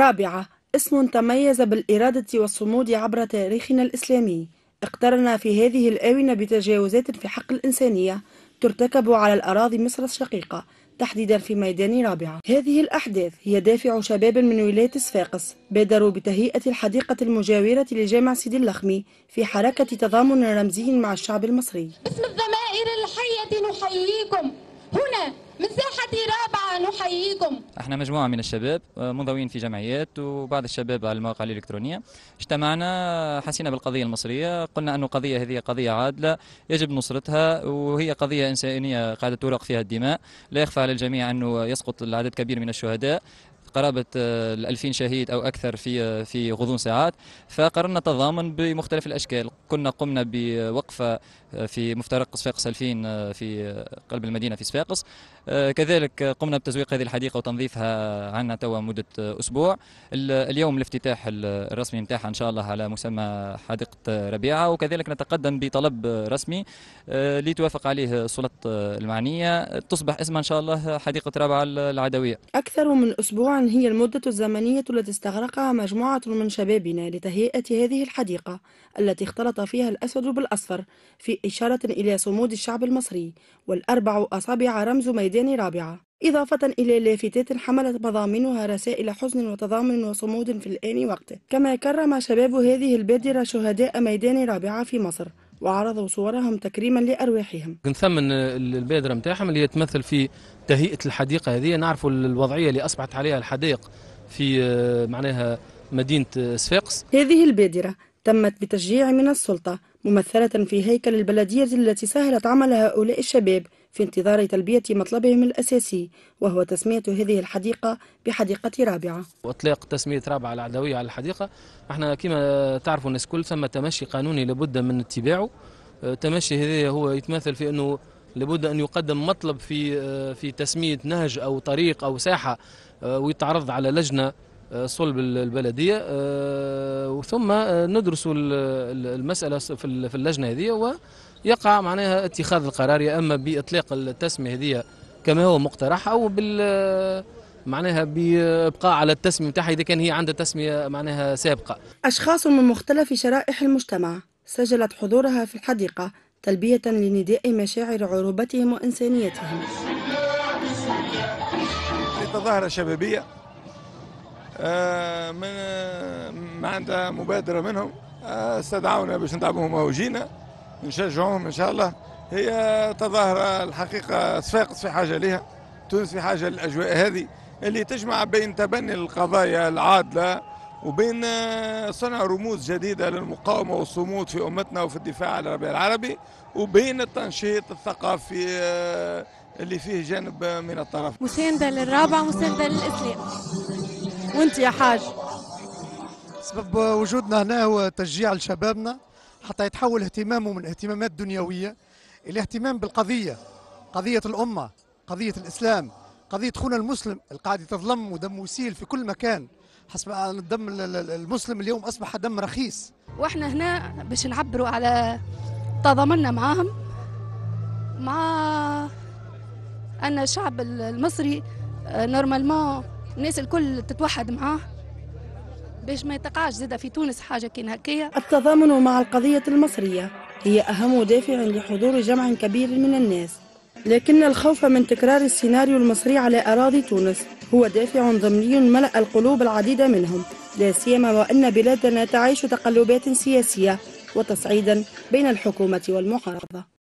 رابعة اسم تميز بالإرادة والصمود عبر تاريخنا الإسلامي اقترن في هذه الآونة بتجاوزات في حق الإنسانية ترتكب على الأراضي مصر الشقيقة تحديدا في ميدان رابعة هذه الأحداث هي دافع شباب من ولاية صفاقس بادروا بتهيئة الحديقة المجاورة لجامع سيدي اللخمي في حركة تضامن رمزي مع الشعب المصري باسم الضمائر الحية نحييكم هنا من ساحة رابعة نحييكم احنا مجموعه من الشباب آه، منضوين في جمعيات وبعض الشباب على المواقع الالكترونيه اجتمعنا حسينا بالقضيه المصريه قلنا ان القضيه هذه قضيه عادله يجب نصرتها وهي قضيه انسانيه قاعده تورق فيها الدماء لا يخفى على الجميع انه يسقط العدد كبير من الشهداء قرابة آه، الألفين شهيد أو أكثر في آه، في غضون ساعات فقررنا تضامن بمختلف الأشكال كنا قمنا بوقفة في مفترق صفاقس 2000 في قلب المدينة في صفاقس آه، كذلك قمنا بتزويق هذه الحديقة وتنظيفها عنا توا مدة أسبوع اليوم الافتتاح الرسمي نتاعها إن شاء الله على مسمى حديقة ربيعة وكذلك نتقدم بطلب رسمي آه، لتوافق عليه السلطة المعنية تصبح اسمها إن شاء الله حديقة رابعة العدوية أكثر من أسبوع هي المدة الزمنية التي استغرقها مجموعة من شبابنا لتهيئة هذه الحديقة التي اختلط فيها الأسود بالأصفر في إشارة إلى صمود الشعب المصري والأربع أصابع رمز ميدان ميدان رابعة إضافة إلى لافتات حملت مضامينها رسائل حزن وتضامن وصمود في الآن وقته كما كرم شباب هذه البادرة شهداء ميدان رابعة في مصر وعرضوا صورهم تكريما لارواحهم. نثمن البادره نتاعهم اللي تمثل في تهيئه الحديقه هذه نعرفوا الوضعيه اللي اصبحت عليها الحدائق في آه، معناها مدينه آه، صفاقس. هذه البادره تمت بتشجيع من السلطه ممثلة في هيكل البلدية التي سهلت عمل هؤلاء الشباب في انتظار تلبية مطلبهم الأساسي وهو تسمية هذه الحديقة بحديقة رابعة وإطلاق تسمية رابعة العدوية على الحديقة احنا كما تعرفوا الناس كل ثم تمشي قانوني لابد من اتباعه آه، تمشي هذا هو يتمثل في أنه لابد ان يقدم مطلب في آه، في تسميه نهج او طريق او ساحه آه، ويتعرض على لجنه آه، صلب البلدية آه، ثم آه، ندرس المسألة في اللجنة هذه ويقع معناها اتخاذ القرار يا أما بإطلاق التسمية هذه كما هو مقترح أو بال معناها بابقاء على التسميه نتاعها اذا كان هي عندها تسميه معناها سابقه. اشخاص من مختلف شرائح المجتمع سجلت حضورها في الحديقه تلبيه لنداء مشاعر عروبتهم وانسانيتهم. ظاهره تظاهره شبابيه آه، من آه، معناتها مبادره منهم آه، استدعونا باش ندعموهم وجينا نشجعوهم ان شاء الله هي تظاهره الحقيقه صفاقس في حاجه لها تونس في حاجه للاجواء هذه اللي تجمع بين تبني القضايا العادله وبين صنع رموز جديده للمقاومه والصمود في امتنا وفي الدفاع على الربيع العربي وبين التنشيط الثقافي اللي فيه جانب من الطرف مساندة للرابعة مساندة للإسلام وانت يا حاج سبب وجودنا هنا هو تشجيع لشبابنا حتى يتحول اهتمامه من اهتمامات دنيوية إلى اهتمام بالقضية قضية الأمة قضية الإسلام قضية خونا المسلم القاعدة تظلم ودم وسيل في كل مكان حسب الدم المسلم اليوم أصبح دم رخيص وإحنا هنا باش نعبروا على تضامننا معاهم مع أن الشعب المصري نورمالمون آه، الناس الكل تتوحد معاه باش ما يتقعش زادة في تونس حاجة كين هكايا التضامن مع القضية المصرية هي أهم دافع لحضور جمع كبير من الناس لكن الخوف من تكرار السيناريو المصري على أراضي تونس هو دافع ضمني ملأ القلوب العديد منهم لا سيما وأن بلادنا تعيش تقلبات سياسية وتصعيدا بين الحكومة والمعارضة